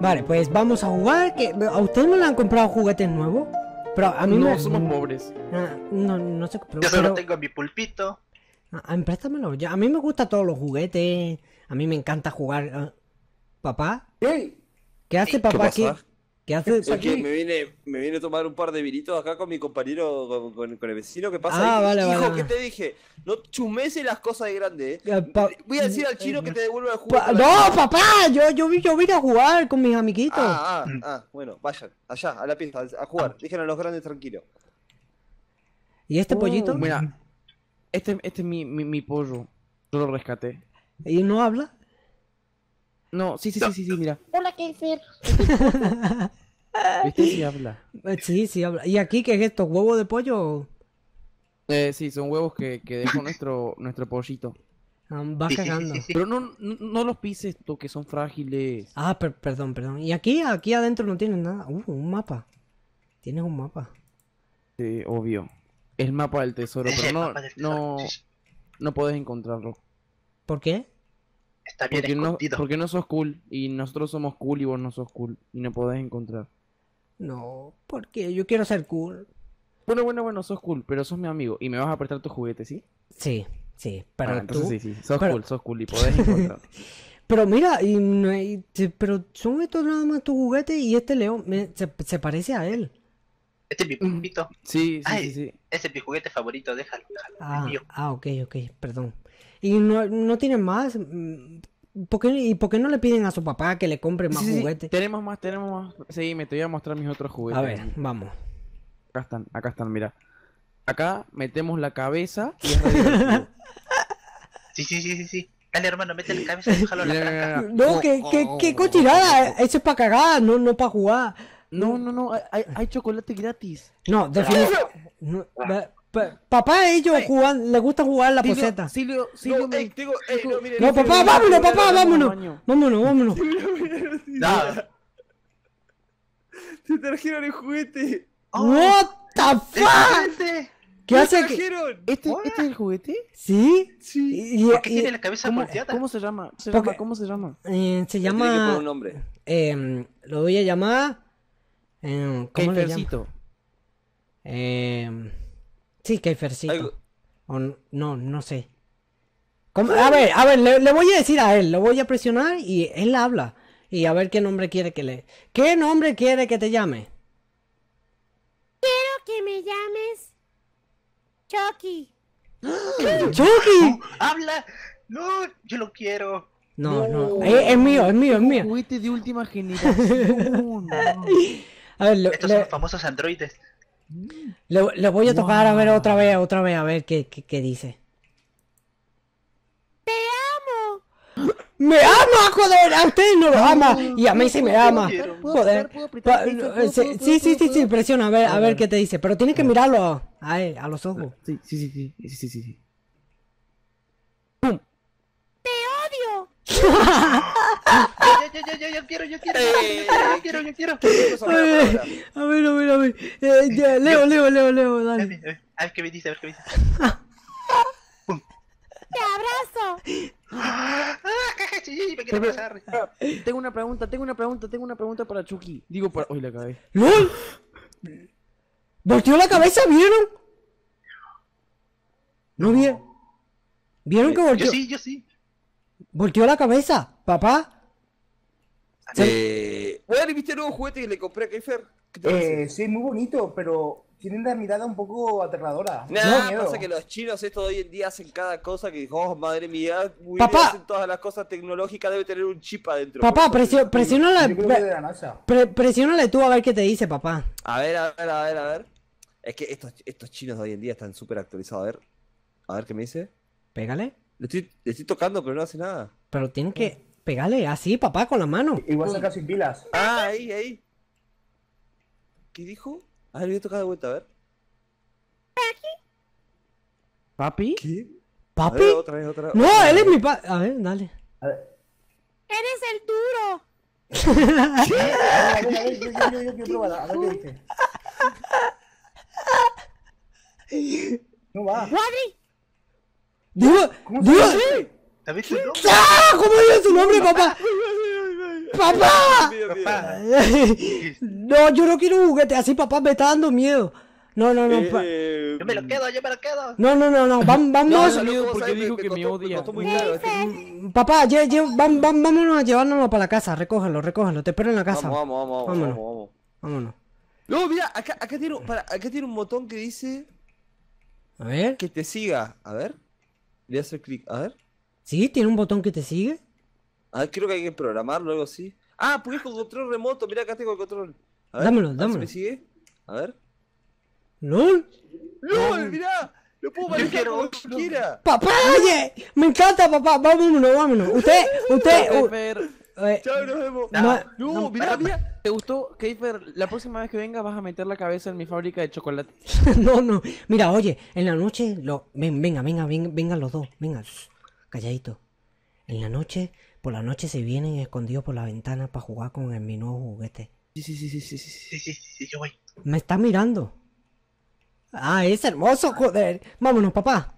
Vale, pues vamos a jugar. Que a ustedes no le han comprado juguetes nuevos. Pero a mí no. somos pobres. Ah, no, no, no Yo tengo mi pulpito. A, ah, ah, mí, a mí me gustan todos los juguetes. A mí me encanta jugar. ¿Papá? ¿Qué? ¿Qué hace papá aquí? ¿Qué haces aquí? me viene a tomar un par de viritos acá con mi compañero, con, el vecino que pasa. Ah, vale, Hijo, que te dije? No chumese las cosas de grande, ¿eh? Voy a decir al chino que te devuelva el juego. no, papá, yo, yo, vine a jugar con mis amiguitos. Ah, ah, ah, bueno, vayan, allá, a la pista, a jugar. Dijeron a los grandes tranquilos. ¿Y este uh, pollito? Mira, este, este es mi, mi pollo. Yo lo rescaté. ¿Y no habla? No, sí, sí, sí, sí, mira. Hola, Kaiser. ¿Viste? Sí habla. Eh, sí, sí habla. ¿Y aquí qué es esto? ¿Huevos de pollo? Eh, sí, son huevos que, que dejó nuestro, nuestro pollito. Ah, va cagando. Pero no, los pises, tú, que son frágiles. Ah, perdón, perdón. ¿Y aquí? Aquí adentro no tienes nada. Uh, un mapa. Tienes un mapa. Sí, obvio. El mapa del tesoro, pero no, no, no puedes encontrarlo. ¿Por qué? porque No, sos cool. Y nosotros somos cool y vos no sos cool. Y no podés encontrar. No, porque yo quiero ser cool. Bueno, bueno, bueno, sos cool, pero sos mi amigo. Y me vas a apretar tus juguetes, ¿sí? Sí, sí. para ah, entonces tú... sí, sí. Sos cool, sos cool y podés encontrar. Pero mira, y, pero son estos nada más tus juguetes y este león se, parece a él. Este es mi Sí, sí, sí, Ese es mi juguete favorito, déjalo, déjalo. Ah, ah ok, ok, perdón y no, no tienen más. Mm, ¿Por qué, ¿Y por qué no le piden a su papá que le compre más juguetes? tenemos más, tenemos más. Sí, me te voy a mostrar mis otros juguetes. A ver, vamos. Acá están, acá están, mira. Acá metemos la cabeza Sí, sí, sí, sí, sí. Dale, hermano, mete la cabeza y déjalo la cara. No, que, qué oh, oh, cochinada oh, Eso es para cagar, no, no para jugar. No, no, no, hay, hay chocolate gratis. No, definitivamente papá ellos le gusta jugar la poceta no, papá, vámonos, papá, vámonos. Vámonos, vámonos. Nada. trajeron el juguete. Oh. What the fuck? ¿Qué hace? ¿Este, ¿Este, es el juguete? Sí. sí. tiene la cabeza ¿Cómo, ¿Cómo se llama? ¿Se llama? ¿Cómo se llama? Eh, se llama. nombre. Em, lo voy a llamar. Em, ¿Cómo le llamo? Eh. Sí, Keifercito. O no, no sé. A ver, a ver, le, voy a decir a él, lo voy a presionar y él habla. Y a ver qué nombre quiere que le... ¿Qué nombre quiere que te llame? Quiero que me llames Chucky. ¡Chucky! ¡Habla! No, yo lo quiero. No, no, eh, Es, mío, es mío, es mío. Juguete de última generación. a ver, Estos son los famosos androides. Le, voy a tocar a ver otra vez, otra vez, a ver qué, dice. ¡Te amo! ¡Me ama, joder! A usted no lo ama y a mí sí me ama. Joder. Eh, sí, sí, sí, sí, presiona, a ver, a ver qué te dice. Pero tiene que mirarlo a, a los ojos. Sí, sí, sí, sí, sí, sí. ¡Te odio! yo, yo quiero, yo quiero, yo quiero, yo quiero. Eh, a ver, a ver, a ver. Eh, Leo, Leo, Leo, Leo, dale. A ver qué me dice, a ver qué me dice. ¡Te abrazo! me ah, Tengo una pregunta, tengo una pregunta, tengo una pregunta para Chucky. Digo para. Uy, la cabeza ¡LOL! ¿Volteó la cabeza? ¿Vieron? ¿No vieron? ¿Vieron eh, que volteó? Yo sí, yo sí. Volteó la cabeza, papá. Eh, viste el nuevo juguete que le compré a Keifer? Eh, sí, muy bonito, pero tienen una mirada un poco aterradora. Nada, pasa que los chinos estos hoy en día hacen cada cosa que oh, madre mía, muy Papá. hacen todas las cosas tecnológicas, debe tener un chip adentro. Papá, presiona la, presionale tú a ver qué te dice, papá. A ver, a ver, a ver, a ver. Es que estos, estos chinos de hoy en día están súper actualizados. A ver, a ver qué me dice. Pégale. Le estoy, tocando, pero no hace nada. Pero tienen que. Pégale, así, papá, con la mano. Igual saca sin pilas. Ah, ahí, ahí. ¿Qué dijo? A ver, voy a tocar de vuelta, a ver. ¿Papi? ¿Qué? ¿Papi? A ver, otra otra No, otra él es mi papi. A ver, dale. A ver. Eres el duro. No va. Rodri. Digo, digo, ¿También nombre? ¡Ah! ¿Cómo digo tu nombre, papá? ¡Papá! no, yo no quiero un juguete así, papá, me está dando miedo. No, no, no. Eh, yo me lo quedo, yo me lo quedo. No, no, no, no. vamos vamos No, no, porque dijo Papá, vámonos a llevárnoslo para la casa. Recógelo, recógelo. Te espero en la casa. Vamos, vamos, vamos. Vámonos. Vamos, vámonos. No, mira, acá, tiene, un botón que dice. A ver. Que te siga. A ver. Le voy a clic. A ver. ¿Sí? ¿Tiene un botón que te sigue? Ah, creo que hay que programarlo, algo así. Ah, porque es con control remoto. Mira, acá tengo el control. A ver, dámelo, dámelo. ¿Me sigue? A ver. ¡Lol! ¡Lol! ¡Mirá! ¡Lo puedo manejar como quiera! ¡Papá! ¡Oye! ¡Me encanta, papá! ¡Vámonos, vámonos! Usted, usted. Keifer. Eh, Chao, nos vemos. No, no, mira, mirá, ¿Te gustó, Keifer? La próxima vez que venga vas a meter la cabeza en mi fábrica de chocolate. no, no. Mira, oye, en la noche. Lo... venga, venga, venga, vengan los dos. Venga calladito. En la noche, por la noche se vienen escondidos por la ventana para jugar con el, mi nuevo juguete. Sí, sí, sí, sí, sí, sí, sí, sí, yo voy. Me está mirando. Ah, es hermoso, joder. Vámonos, papá.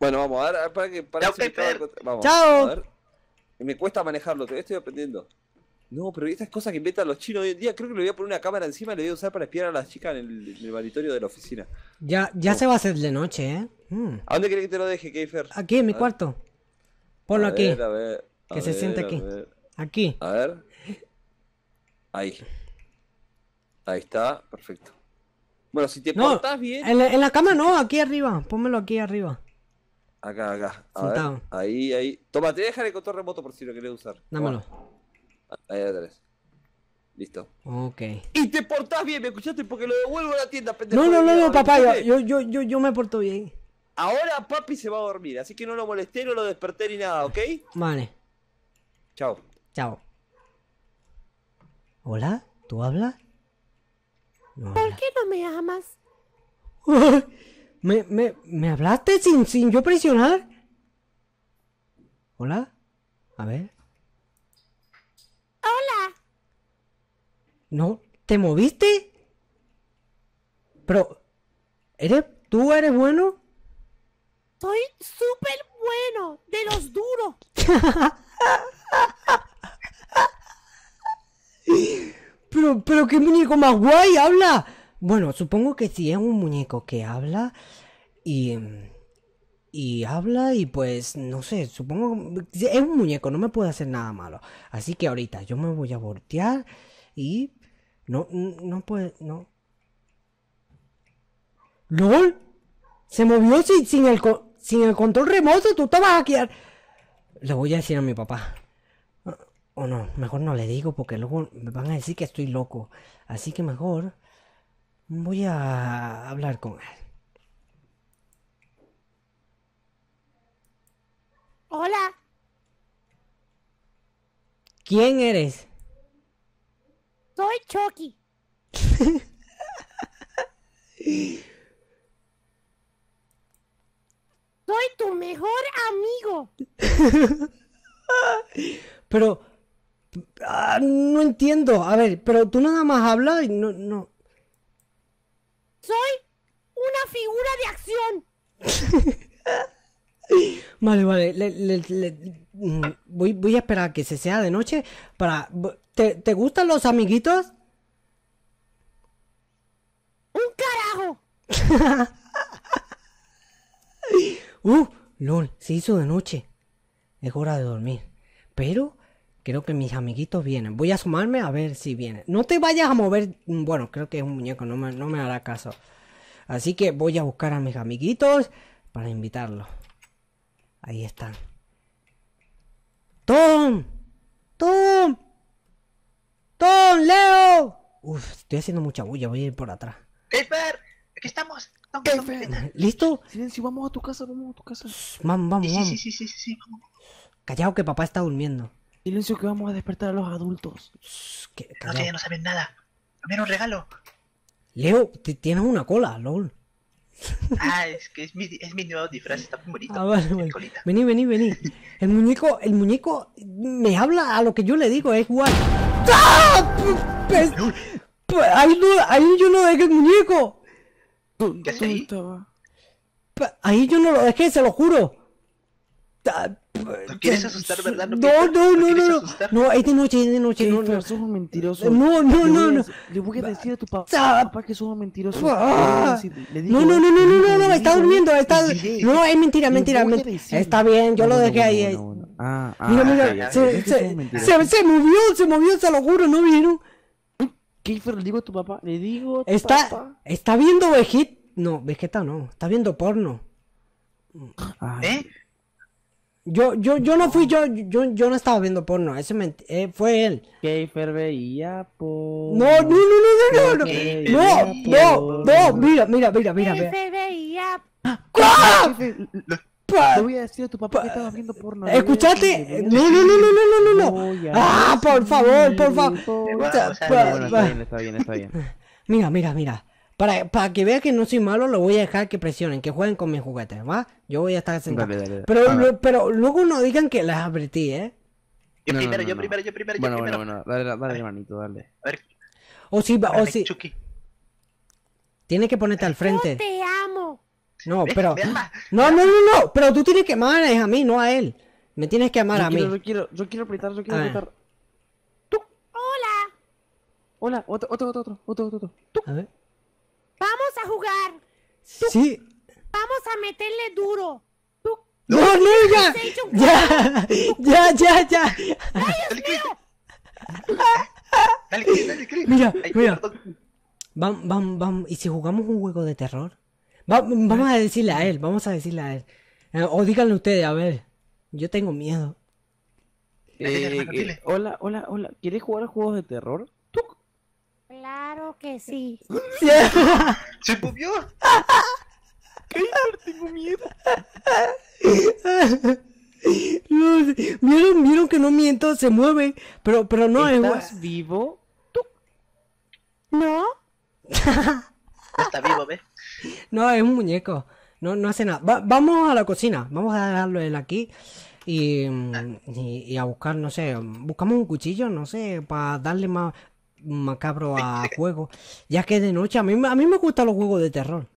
Bueno, vamos, a ver, para que... Para Chao, Chao. Me cuesta manejarlo, todavía estoy aprendiendo. No, pero estas cosas que inventan los chinos hoy en día, creo que le voy a poner una cámara encima y le voy a usar para espiar a las chicas en el, en de la oficina. Ya, ya se va a hacer de noche, ¿eh? Mm. ¿A dónde crees que te lo deje, Keifer? Aquí, en mi cuarto. Ponlo aquí. que se siente aquí. Aquí. A ver. Ahí. Ahí está, perfecto. Bueno, si te no, portás bien. En la, en la, cama no, aquí arriba. Pónmelo aquí arriba. Acá, acá. ahí, ahí. Toma, te dejaré el control remoto por si lo querés usar. Dámelo. Ahí atrás. Listo. Ok. Y te portás bien, ¿me escuchaste? Porque lo devuelvo a la tienda, pendejo. No, no, no, no, papá. Yo, yo, yo, yo me porto bien. Ahora papi se va a dormir, así que no lo molesté, no lo desperté ni nada, ¿ok? Vale. Chao. Chao. ¿Hola? ¿Tú hablas? No ¿Por qué no me amas? ¿Me, me hablaste sin, sin yo presionar? ¿Hola? A ver. ¡Hola! ¿No? ¿Te moviste? Pero... ¿Eres... ¿Tú eres bueno? Soy súper bueno, de los duros. pero, pero qué muñeco más guay habla. Bueno, supongo que sí es un muñeco que habla y y habla y pues no sé, supongo es un muñeco, no me puede hacer nada malo. Así que ahorita yo me voy a voltear y no no puede no. LOL se movió sin, sin el co sin el control remoto, tú te vas a quedar. Le voy a decir a mi papá. O no, mejor no le digo porque luego me van a decir que estoy loco. Así que mejor voy a hablar con él. Hola. ¿Quién eres? Soy Chucky. Soy tu mejor amigo. pero ah, no entiendo. A ver, pero tú nada más hablas y no, no. Soy una figura de acción. vale, vale. Mm, voy, voy, a esperar a que se sea de noche para. ¿Te, te gustan los amiguitos? ¡Un carajo! ¡Uh! ¡Lol! Se hizo de noche. Es hora de dormir. Pero creo que mis amiguitos vienen. Voy a sumarme a ver si vienen. No te vayas a mover. Bueno, creo que es un muñeco, no me, hará caso. Así que voy a buscar a mis amiguitos para invitarlos. Ahí están. ¡Tom! ¡Tom! ¡Tom! ¡Leo! Uf, estoy haciendo mucha bulla, voy a ir por atrás. ¡Esper! ¡Aquí estamos! ¿Listo? Silencio, vamos a tu casa, vamos a tu casa. Vamos, vamos, vamos. Sí, sí, sí, sí, Callado que papá está durmiendo. Silencio que vamos a despertar a los adultos. no ya no saben nada. ver un regalo. Leo, tienes una cola, LOL. Ah, es que es mi, es mi nuevo disfraz, está muy bonito. Ah, vení, vení, vení. El muñeco, el muñeco me habla a lo que yo le digo, es igual. ¡Ah! Pues, pues, ¡Hay, no un yo de el muñeco! ¿Qué ahí? ahí yo no lo. dejé, se lo juro. ¿No quieres asustar, verdad? No, no, no, no, no. No, es de noche, es de noche. No, no, un mentiroso. No, no, no, Le voy a decir a tu papá que sos un mentiroso. No, no, no, no, no, no, está durmiendo, está. No, es mentira, mentira, Está bien, yo lo dejé ahí. Ah, ah, mira, ah, mira, se, se, se, se movió, se movió, se lo juro, ¿no vieron? Kiefer, le digo a tu papá, le digo a tu está, papá. Está viendo Vegeta. No, Vegeta no, está viendo porno. ¿Eh? Yo, yo, yo no fui, yo, yo, yo no estaba viendo porno, ese eh, fue él. Kiefer veía porno. No, no, no, no, no, no, no, no, no, no, mira, mira, mira, mira. Kiefer veía porno. Te voy a decir a tu papá que estaba viendo porno. ¿Escuchaste? No, no, no, no, no, no, no, Ah, por favor, por favor. bien, está bien, está bien, Mira, mira, mira. Para, para que vean que no soy malo, lo voy a dejar que presionen, que jueguen con mis juguetes, ¿va? Yo voy a estar sentado. Dale, dale, Pero, pero luego no digan que las apreté, ¿eh? Yo primero, yo primero, yo primero, bueno, yo primero. Bueno, bueno, dale, dale, hermanito, dale. A ver. O si, o si... Tienes que ponerte al frente. Yo te amo. No, pero. No, no, no, no. Pero tú tienes que amar a mí, no a él. Me tienes que amar a mí. Yo quiero, yo quiero apretar, yo quiero apretar. Tú. Hola. Hola, otro, otro, otro, otro, otro, otro. A ver. Vamos a jugar. Sí. Vamos a meterle duro. No, no, ya. Ya. ya, ya, ¡Ay, Dios mío! Dale, dale, mira, mira. Vamos, vamos, vamos. ¿Y si jugamos un juego de terror? vamos a decirle a él, vamos a decirle a él. Ah, o díganle ustedes, a ver, yo tengo miedo. Eh, eh, hola, hola, hola, ¿quieres jugar a juegos de terror? Claro que sí. ¡Se Claro, tengo miedo! vieron, vieron que no miento, se mueve, pero, pero no ¿Estás es vivo? ¿Tú? No. no está vivo, ¿ves? No, es un muñeco. No, no hace nada. vamos a la cocina. Vamos a dejarlo él aquí. Y, mm, a buscar, no sé, buscamos un cuchillo, no sé, para darle más macabro a juego. Ya que de noche, a mí, a mí me gustan los juegos de terror.